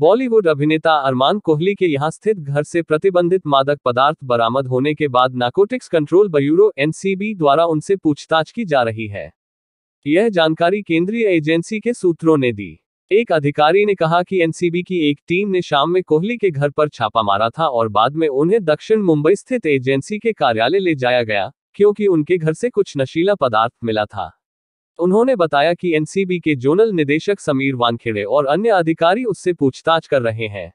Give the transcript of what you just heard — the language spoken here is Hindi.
बॉलीवुड अभिनेता अरमान कोहली के यहां स्थित घर से प्रतिबंधित मादक पदार्थ बरामद होने के बाद नाकोटिक्स कंट्रोल ब्यूरो एनसीबी द्वारा उनसे पूछताछ की जा रही है यह जानकारी केंद्रीय एजेंसी के सूत्रों ने दी एक अधिकारी ने कहा कि एनसीबी की एक टीम ने शाम में कोहली के घर पर छापा मारा था और बाद में उन्हें दक्षिण मुंबई स्थित एजेंसी के कार्यालय ले जाया गया क्योंकि उनके घर से कुछ नशीला पदार्थ मिला था उन्होंने बताया कि एनसीबी के जोनल निदेशक समीर वानखेड़े और अन्य अधिकारी उससे पूछताछ कर रहे हैं